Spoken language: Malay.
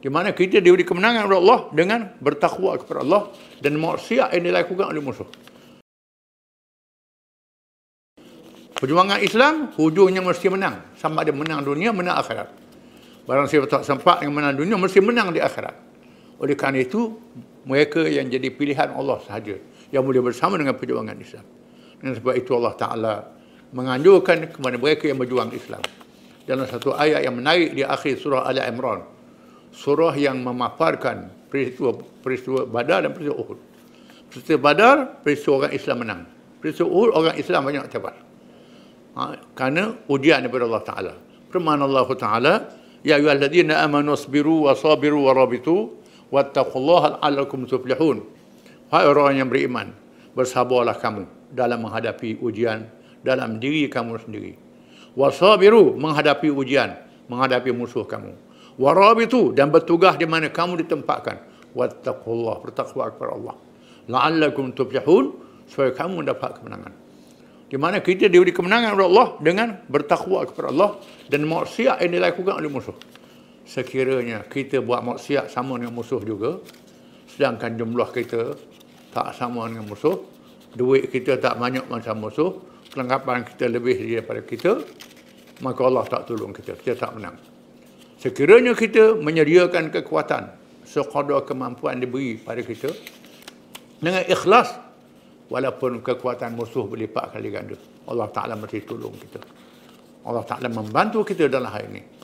Di mana kita diberi kemenangan oleh Allah dengan bertakwa kepada Allah dan maksiat yang dilakukan oleh musuh. Perjuangan Islam hujungnya mesti menang. Sama ada menang dunia, menang akhirat. Barang siapa tak sempat yang menang dunia, mesti menang di akhirat. Oleh kerana itu, mereka yang jadi pilihan Allah sahaja. Yang boleh bersama dengan perjuangan Islam. Dan sebab itu Allah Ta'ala menganjurkan kepada mereka yang berjuang Islam. Dalam satu ayat yang menarik di akhir surah Al-Imran surah yang memaparkan peristiwa peristiwa Badar dan peristiwa Uhud. Peristiwa Badar, peristiwa orang Islam menang. Peristiwa Uhud, orang Islam banyak tebal. Ha, kerana ujian daripada Allah Ta'ala. Firman Allah Ta'ala, Ya ayuhalladzina amanu biru wa sabiru wa rabitu wa attaqullaha la'allakum tuflihun. Hai orang yang beriman, bersabarlah kamu dalam menghadapi ujian dalam diri kamu sendiri. Wa sabiru menghadapi ujian, menghadapi musuh kamu warabitu dan bertugas di mana kamu ditempatkan wattaqullah bertakwa kepada Allah la'allakum tuflihun supaya kamu dapat kemenangan di mana kita diberi kemenangan oleh Allah dengan bertakwa kepada Allah dan maksiat yang dilakukan oleh musuh sekiranya kita buat maksiat sama dengan musuh juga sedangkan jumlah kita tak sama dengan musuh duit kita tak banyak macam musuh kelengkapan kita lebih daripada kita maka Allah tak tolong kita kita tak menang Sekiranya kita menyediakan kekuatan sekadar kemampuan diberi pada kita dengan ikhlas walaupun kekuatan musuh berlipat kali ganda. Allah Ta'ala mesti tolong kita. Allah Ta'ala membantu kita dalam hal ini.